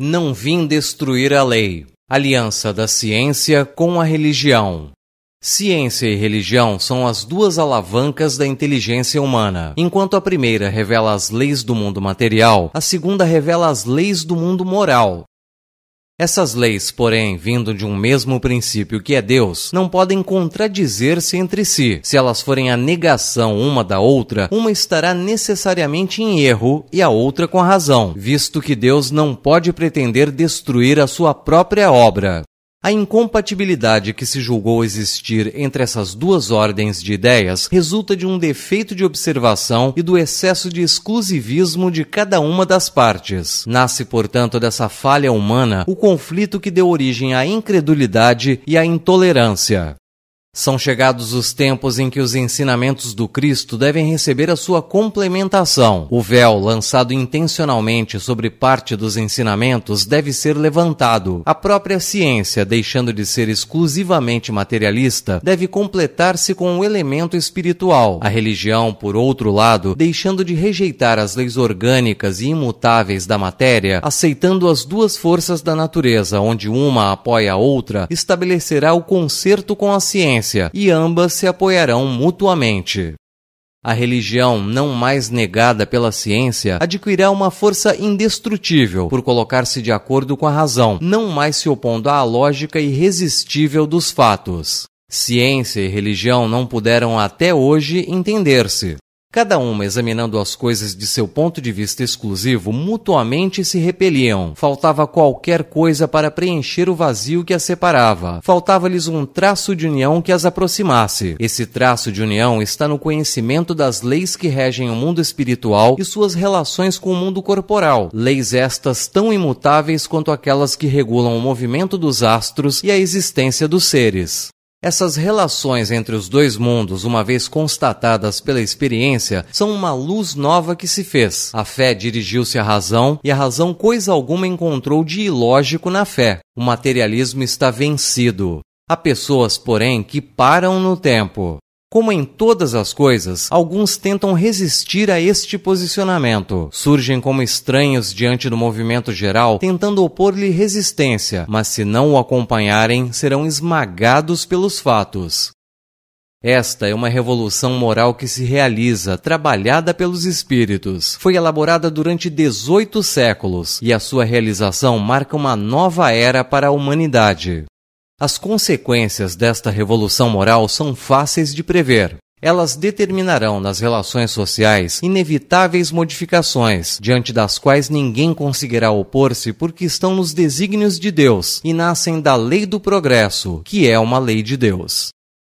não vim destruir a lei. Aliança da ciência com a religião. Ciência e religião são as duas alavancas da inteligência humana. Enquanto a primeira revela as leis do mundo material, a segunda revela as leis do mundo moral, essas leis, porém, vindo de um mesmo princípio que é Deus, não podem contradizer-se entre si. Se elas forem a negação uma da outra, uma estará necessariamente em erro e a outra com a razão, visto que Deus não pode pretender destruir a sua própria obra. A incompatibilidade que se julgou existir entre essas duas ordens de ideias resulta de um defeito de observação e do excesso de exclusivismo de cada uma das partes. Nasce, portanto, dessa falha humana o conflito que deu origem à incredulidade e à intolerância. São chegados os tempos em que os ensinamentos do Cristo devem receber a sua complementação. O véu, lançado intencionalmente sobre parte dos ensinamentos, deve ser levantado. A própria ciência, deixando de ser exclusivamente materialista, deve completar-se com o um elemento espiritual. A religião, por outro lado, deixando de rejeitar as leis orgânicas e imutáveis da matéria, aceitando as duas forças da natureza, onde uma apoia a outra, estabelecerá o concerto com a ciência e ambas se apoiarão mutuamente. A religião, não mais negada pela ciência, adquirirá uma força indestrutível por colocar-se de acordo com a razão, não mais se opondo à lógica irresistível dos fatos. Ciência e religião não puderam até hoje entender-se. Cada uma examinando as coisas de seu ponto de vista exclusivo, mutuamente se repeliam. Faltava qualquer coisa para preencher o vazio que as separava. Faltava-lhes um traço de união que as aproximasse. Esse traço de união está no conhecimento das leis que regem o mundo espiritual e suas relações com o mundo corporal. Leis estas tão imutáveis quanto aquelas que regulam o movimento dos astros e a existência dos seres. Essas relações entre os dois mundos, uma vez constatadas pela experiência, são uma luz nova que se fez. A fé dirigiu-se à razão e a razão coisa alguma encontrou de ilógico na fé. O materialismo está vencido. Há pessoas, porém, que param no tempo. Como em todas as coisas, alguns tentam resistir a este posicionamento. Surgem como estranhos diante do movimento geral, tentando opor-lhe resistência, mas se não o acompanharem, serão esmagados pelos fatos. Esta é uma revolução moral que se realiza, trabalhada pelos espíritos. Foi elaborada durante 18 séculos e a sua realização marca uma nova era para a humanidade. As consequências desta revolução moral são fáceis de prever. Elas determinarão nas relações sociais inevitáveis modificações, diante das quais ninguém conseguirá opor-se porque estão nos desígnios de Deus e nascem da lei do progresso, que é uma lei de Deus.